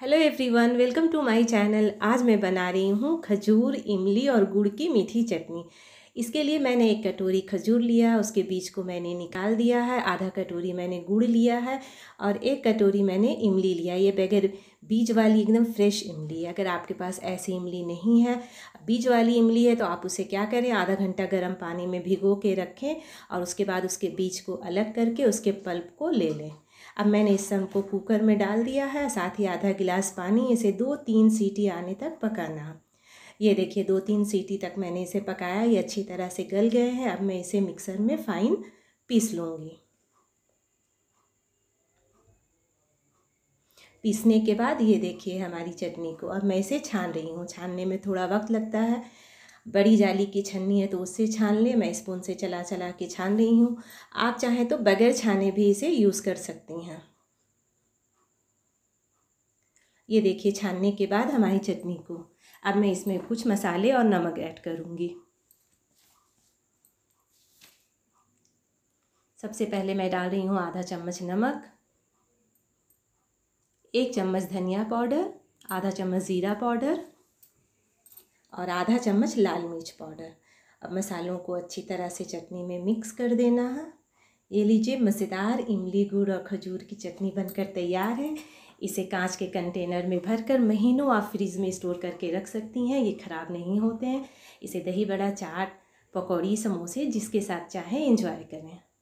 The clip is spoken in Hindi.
hello everyone welcome to my channel आज मैं बना रही हूँ खजूर इमली और गुड़ की मीठी चटनी इसके लिए मैंने एक कटोरी खजूर लिया उसके बीज को मैंने निकाल दिया है आधा कटोरी मैंने गुड़ लिया है और एक कटोरी मैंने इमली लिया ये बगैर बीज वाली एकदम फ्रेश इमली है अगर आपके पास ऐसी इमली नहीं है बीज वाली इमली है तो आप उसे क्या करें आधा घंटा गर्म पानी में भिगो के रखें और उसके बाद उसके बीज को अलग करके उसके पल्प को ले लें अब मैंने इस सम को कुकर में डाल दिया है साथ ही आधा गिलास पानी इसे दो तीन सीटी आने तक पकाना ये देखिए दो तीन सीटी तक मैंने इसे पकाया ये अच्छी तरह से गल गए हैं अब मैं इसे मिक्सर में फाइन पीस लूँगी पीसने के बाद ये देखिए हमारी चटनी को अब मैं इसे छान रही हूँ छानने में थोड़ा वक्त लगता है बड़ी जाली की छन्नी है तो उससे छान लें मैं स्पून से चला चला के छान रही हूँ आप चाहें तो बगैर छाने भी इसे यूज़ कर सकती हैं ये देखिए छानने के बाद हमारी चटनी को अब मैं इसमें कुछ मसाले और नमक ऐड करूँगी सबसे पहले मैं डाल रही हूँ आधा चम्मच नमक एक चम्मच धनिया पाउडर आधा चम्मच ज़ीरा पाउडर और आधा चम्मच लाल मिर्च पाउडर अब मसालों को अच्छी तरह से चटनी में मिक्स कर देना है ये लीजिए मज़ेदार इमली गुड़ और खजूर की चटनी बनकर तैयार है इसे कांच के कंटेनर में भरकर महीनों आप फ्रीज़ में स्टोर करके रख सकती हैं ये ख़राब नहीं होते हैं इसे दही बड़ा चाट पकौड़ी समोसे जिसके साथ चाहे इंजॉय करें